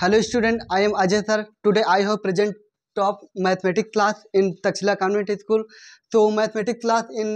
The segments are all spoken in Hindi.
hello student I am Ajay sir today I have present top mathematics class in Takshashila convent school तो mathematics class in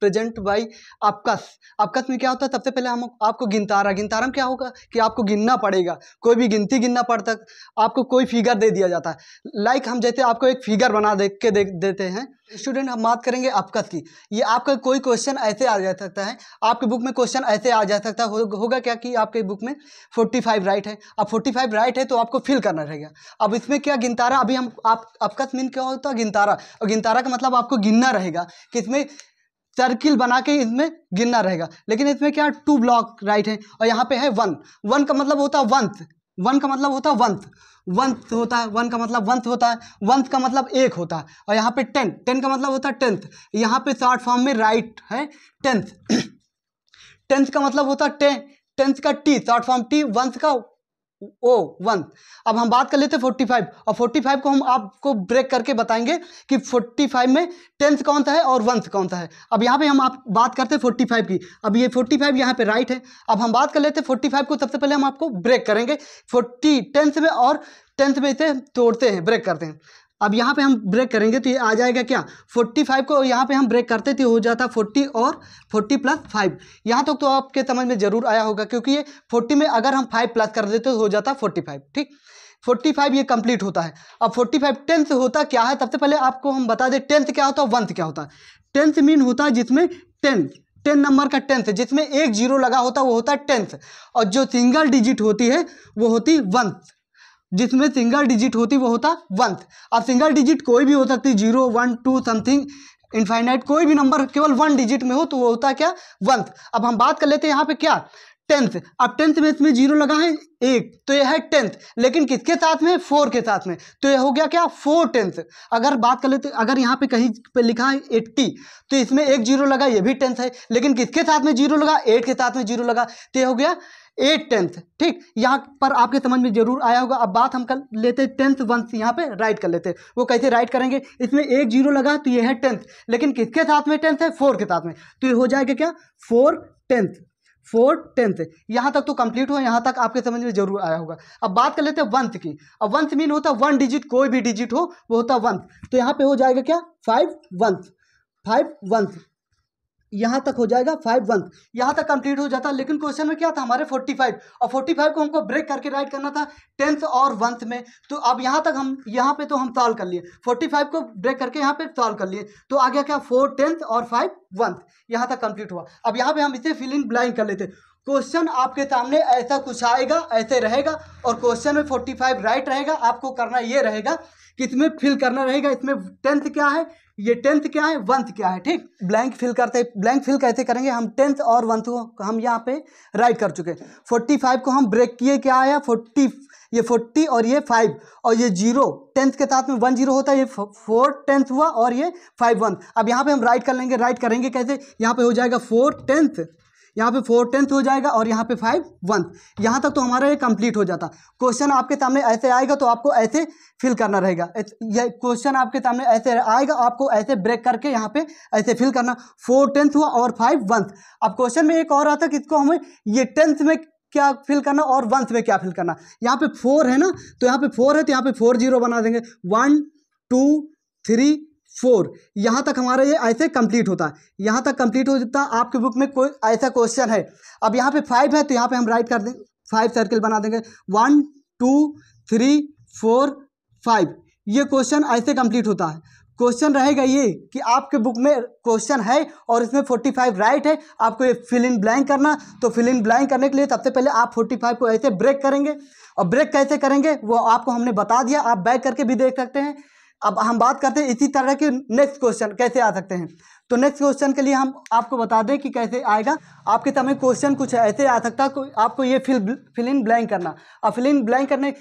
present by आपकस आपकस में क्या होता है सबसे पहले हम आपको गिनतारा गिनतारा में क्या होगा कि आपको गिनना पड़ेगा कोई भी गिनती गिनना पड़ता आपको कोई फिगर दे दिया जाता है लाइक हम जैसे आपको एक फिगर बना दे के दे देते हैं स्टूडेंट हम बात करेंगे आपकस की ये आपका कोई क्वेश्चन ऐसे आ जा सकता है आपके बुक में क्वेश्चन ऐसे आ जा सकता है हो, होगा क्या कि आपके बुक में फोर्टी फाइव राइट है अब फोर्टी फाइव राइट है तो आपको फिल करना रहेगा अब इसमें क्या गिनतारा अभी हम आप आपकस मीन क्या होता है गिनतारा और गिनतारा का मतलब आपको गिनना रहेगा कि इसमें सर्किल बना के इसमें गिनना रहेगा लेकिन इसमें क्या टू ब्लॉक राइट है और यहाँ पे है वन वन का मतलब होता है वंथ वन का मतलब होता है वंथ वंथ होता है वन का मतलब वंथ होता है वंथ का मतलब एक होता है और यहाँ पे टेंथ टेंथ का मतलब होता है टेंथ यहाँ पे शॉर्ट फॉर्म में राइट है टेंथ टेंथ का मतलब होता है टेन टेंथ का टी शॉर्ट फॉर्म टी वंथ का ओ वन अब हम बात कर लेते हैं फोर्टी फाइव और फोर्टी फाइव को हम आपको ब्रेक करके बताएंगे कि फोर्टी फाइव में टेंथ कौन सा है और वंथ कौन सा है अब यहाँ पे हम आप बात करते हैं फोर्टी फाइव की अब ये फोर्टी फाइव यहाँ पे राइट है अब हम बात कर लेते हैं फोर्टी फाइव को सबसे पहले हम आपको ब्रेक करेंगे फोर्टी टेंथ में और टेंथ में इसे तोड़ते हैं ब्रेक करते हैं अब यहाँ पे हम ब्रेक करेंगे तो ये आ जाएगा क्या फोर्टी फाइव को यहाँ पे हम ब्रेक करते थे हो जाता फोर्टी और फोर्टी प्लस फाइव यहाँ तक तो, तो आपके समझ में ज़रूर आया होगा क्योंकि ये फोर्टी में अगर हम फाइव प्लस कर देते तो हो जाता फोर्टी फाइव ठीक फोर्टी फाइव ये कंप्लीट होता है अब फोर्टी फाइव टेंथ होता क्या है सबसे पहले आपको हम बता दें टेंथ क्या होता है वंथ क्या होता है टेंथ मीन होता है जिसमें टेंथ टेन नंबर का टेंथ जिसमें एक जीरो लगा होता है वो होता है टेंथ और जो सिंगल डिजिट होती है वो होती वंथ जिसमें सिंगल डिजिट होती वो होता वंथ अब सिंगल डिजिट कोई भी हो सकती zero one two something infinite कोई भी नंबर केवल वन डिजिट में हो तो वो होता क्या वंथ अब हम बात कर लेते हैं यहाँ पे क्या टेंथ अब टेंथ में इसमें जीरो लगा है एक तो यह है टेंथ लेकिन किसके साथ में फोर के साथ में तो यह हो गया क्या फोर टेंथ अगर बात कर लेते अगर यहाँ पे कहीं पे लिखा है एट्टी तो इसमें एक जीरो लगा ये भी टेंथ है लेकिन किसके साथ में जीरो लगा एट के साथ में जीरो लगा तो यह हो गया एट टेंथ ठीक यहाँ पर आपके समझ में जरूर आया होगा अब बात हम कर लेते हैं टेंथ वंस यहाँ पे राइट कर लेते हैं वो कैसे राइट करेंगे इसमें एक जीरो लगा तो ये है टेंथ लेकिन किसके साथ में टेंथ है फोर के साथ में तो ये हो जाएगा क्या फोर टेंथ फोर टेंथ यहाँ तक तो कंप्लीट हुआ यहाँ तक आपके समझ में जरूर आया होगा अब बात कर लेते हैं वंथ की अब वंथ मीन होता है वन डिजिट कोई भी डिजिट हो वो होता है वंथ तो यहाँ पे हो जाएगा क्या फाइव वंथ फाइव वंथ यहाँ तक हो जाएगा फाइव वन यहाँ तक कंप्लीट हो जाता लेकिन क्वेश्चन में क्या था हमारे फोर्टी फाइव और फोर्टी फाइव को हमको ब्रेक करके राइट करना था टेंथ और वंथ में तो अब यहाँ तक हम यहाँ पे तो हम सॉल्व कर लिए फोर्टी फाइव को ब्रेक करके यहाँ पे सॉल्व कर लिए तो आ गया क्या फोर टेंथ और फाइव वंथ यहाँ तक कंप्लीट हुआ अब यहाँ पे हम इसे फिलिंग ब्लाइंड कर लेते क्वेश्चन आपके सामने ऐसा कुछ आएगा ऐसे रहेगा और क्वेश्चन में फोर्टी फाइव राइट रहेगा आपको करना ये रहेगा कि इसमें फिल करना रहेगा इसमें टेंथ क्या है ये टेंथ क्या है वंथ क्या है ठीक ब्लैंक फिल करते ब्लैंक फिल कैसे करेंगे हम टेंथ और वंथ को हम यहाँ पे राइट कर चुके फोर्टी फाइव को हम ब्रेक किए क्या आया फोर्टी ये फोर्टी और ये फाइव और ये जीरो टेंथ के साथ में वन जीरो होता है ये फोर टेंथ हुआ और ये फाइव वन अब यहाँ पे हम राइट कर लेंगे राइट करेंगे कैसे यहाँ पे हो जाएगा फोर टेंथ यहाँ पे फोर टेंथ हो जाएगा और यहाँ पे फाइव वन यहाँ तक तो हमारा ये कंप्लीट हो जाता क्वेश्चन आपके सामने ऐसे आएगा तो आपको ऐसे फिल करना रहेगा ये क्वेश्चन आपके सामने ऐसे आएगा आपको ऐसे ब्रेक करके यहाँ पे ऐसे फिल करना फोर टेंथ हुआ और फाइव वंथ अब क्वेश्चन में एक और आता कि इसको हमें ये टेंथ में क्या फिल करना और वंथ में क्या फिल करना यहाँ पे फोर है ना तो यहाँ पे फोर है तो यहाँ पे फोर जीरो बना देंगे वन टू थ्री फोर यहाँ तक हमारा ये ऐसे कंप्लीट होता है यहाँ तक कंप्लीट हो जाता आपके बुक में कोई ऐसा क्वेश्चन है अब यहाँ पे फाइव है तो यहाँ पे हम राइट कर दें फाइव सर्किल बना देंगे one two three four five ये क्वेश्चन ऐसे कंप्लीट होता है क्वेश्चन रहेगा ये कि आपके बुक में क्वेश्चन है और इसमें फोर्टी फाइव राइट है आपको ये फिल इन ब्लैंक करना तो फिल इन ब्लैंक करने के लिए सबसे पहले आप फोर्टी फाइव को ऐसे ब्रेक करेंगे और ब्रेक कैसे करेंगे वो आपको हमने बता दिया आप बैक करके भी देख सकते हैं अब हम बात करते हैं इसी तरह के नेक्स्ट क्वेश्चन कैसे आ सकते हैं तो नेक्स्ट क्वेश्चन के लिए हम आपको बता दें कि कैसे आएगा आपके समय क्वेश्चन कुछ ऐसे आ सकता है आपको ये फिल फिल इन ब्लैंक करना अब फिल इन ब्लैंक करने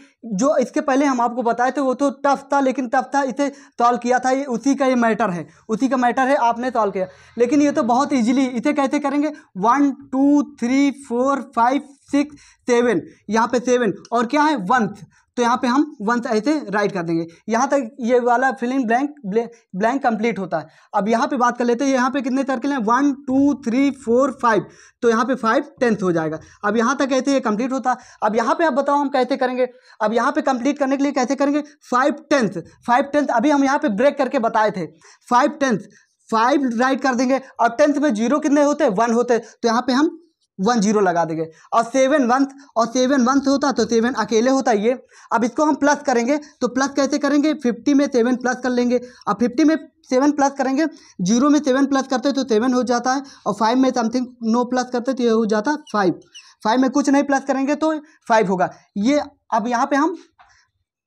जो इसके पहले हम आपको बताए थे वो तो टफ था लेकिन टफ था इसे सॉल्व किया था ये उसी का ये मैटर है उसी का मैटर है आपने सॉल्व किया लेकिन ये तो बहुत ईजिली इसे कैसे करेंगे one two three four five six seven यहाँ पे सेवन और क्या है वंथ तो यहाँ पे हम वन ऐसे राइट कर देंगे यहाँ तक ये वाला फिलिंग ब्लैंक ब्लैंक कंप्लीट होता है अब यहाँ पे बात कर लेते हैं यहाँ पे कितने सर्कल हैं one two three four five तो यहाँ पे फाइव टेंथ हो जाएगा अब यहाँ तक कहते ये कंप्लीट होता है अब यहाँ पे आप बताओ हम कैसे करेंगे अब यहाँ पे कंप्लीट करने के लिए कैसे करेंगे फाइव टेंथ फाइव टेंथ अभी हम यहाँ पे ब्रेक करके बताए थे फाइव टेंथ फाइव राइट कर देंगे और टेंथ में जीरो कितने होते हैं वन होते तो यहाँ पे हम वन जीरो लगा देंगे और सेवन वंथ और सेवन वंथ होता तो सेवन अकेले होता ये अब इसको हम प्लस करेंगे तो प्लस कैसे करेंगे फिफ्टी में सेवन प्लस कर लेंगे अब फिफ्टी में सेवन प्लस करेंगे जीरो में सेवन प्लस करते तो सेवन हो जाता है और फाइव में समथिंग नो प्लस करते तो ये हो जाता है फाइव फाइव में कुछ नहीं प्लस करेंगे तो फाइव होगा ये अब यहाँ पर हम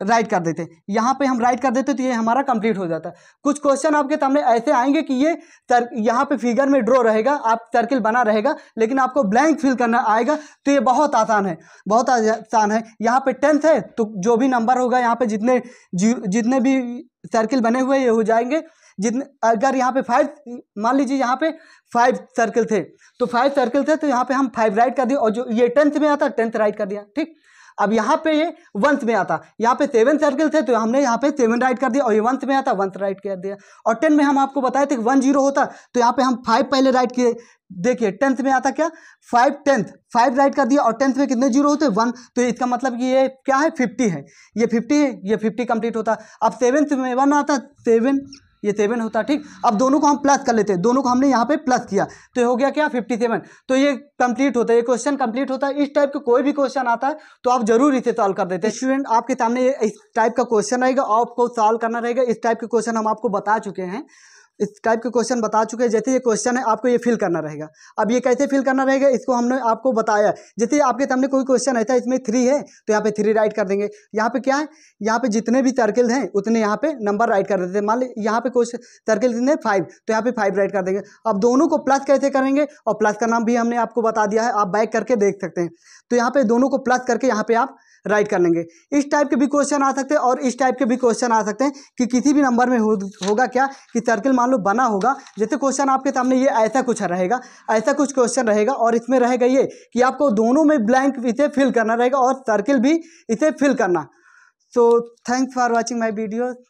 राइट कर देते यहाँ पे हम राइट कर देते तो ये हमारा कंप्लीट हो जाता है कुछ क्वेश्चन आपके सामने ऐसे आएंगे कि ये तर यहाँ पे फिगर में ड्रॉ रहेगा आप सर्किल बना रहेगा लेकिन आपको ब्लैंक फिल करना आएगा तो ये बहुत आसान है बहुत आसान है यहाँ पे टेंथ है तो जो भी नंबर होगा यहाँ पे जितने जितने भी सर्किल बने हुए ये हो जाएंगे जितने अगर यहाँ पे फाइव मान लीजिए यहाँ पे फाइव सर्किल थे तो फाइव सर्किल थे तो यहाँ पे हम फाइव राइट कर दिए और जो ये टेंथ में आता टेंथ राइट कर दिया ठीक अब यहाँ पे ये वंथ में आता यहाँ पे सेवन सर्कल थे तो हमने यहाँ पे सेवन राइट कर दिया और ये वंथ में आता वंथ राइट कर दिया और टेन में हम आपको बताए थे वन जीरो होता तो यहाँ पे हम फाइव पहले राइट किए देखिए टेंथ में आता क्या फाइव टेंथ फाइव राइट कर दिया और टेंथ में कितने जीरो होते वन तो इसका मतलब कि ये क्या है फिफ्टी है ये फिफ्टी है ये फिफ्टी कंप्लीट होता अब सेवन्थ में वन आता सेवन ये सेवन होता ठीक अब दोनों को हम प्लस कर लेते हैं दोनों को हमने यहाँ पे प्लस किया तो हो गया क्या फिफ्टी सेवन तो ये कंप्लीट होता है ये क्वेश्चन कंप्लीट होता है इस टाइप का कोई भी क्वेश्चन आता है तो आप जरूर इसे सॉल्व कर देते हैं स्टूडेंट आपके सामने इस टाइप का क्वेश्चन रहेगा आपको सॉल्व करना रहेगा इस टाइप के क्वेश्चन हम आपको बता चुके हैं इस टाइप के क्वेश्चन बता चुके हैं जैसे ये क्वेश्चन है आपको ये फिल करना रहेगा अब ये कैसे फिल करना रहेगा इसको हमने आपको बताया जैसे आपके सामने कोई क्वेश्चन ऐसा इसमें थ्री है तो यहाँ पे थ्री राइट कर देंगे यहाँ पे क्या है यहाँ पे जितने भी तर्किल हैं उतने यहाँ पे नंबर राइट कर देते हैं मान ली यहाँ पे क्वेश्चन तर्किल जितने फाइव तो यहाँ पे फाइव राइट कर देंगे अब दोनों को प्लस कैसे करेंगे और प्लस का नाम भी हमने आपको बता दिया है आप बैक करके देख सकते हैं तो यहाँ पे दोनों को प्लस करके यहाँ पे आप राइट कर लेंगे इस टाइप के भी क्वेश्चन आ सकते हैं और इस टाइप के भी क्वेश्चन आ सकते हैं कि किसी भी नंबर में हो, होगा क्या कि सर्किल मान लो बना होगा जैसे क्वेश्चन आपके सामने ये ऐसा कुछ रहेगा ऐसा कुछ क्वेश्चन रहेगा और इसमें रहेगा ये कि आपको दोनों में ब्लैंक इसे फिल करना रहेगा और सर्किल भी इसे फिल करना so thanks for watching my video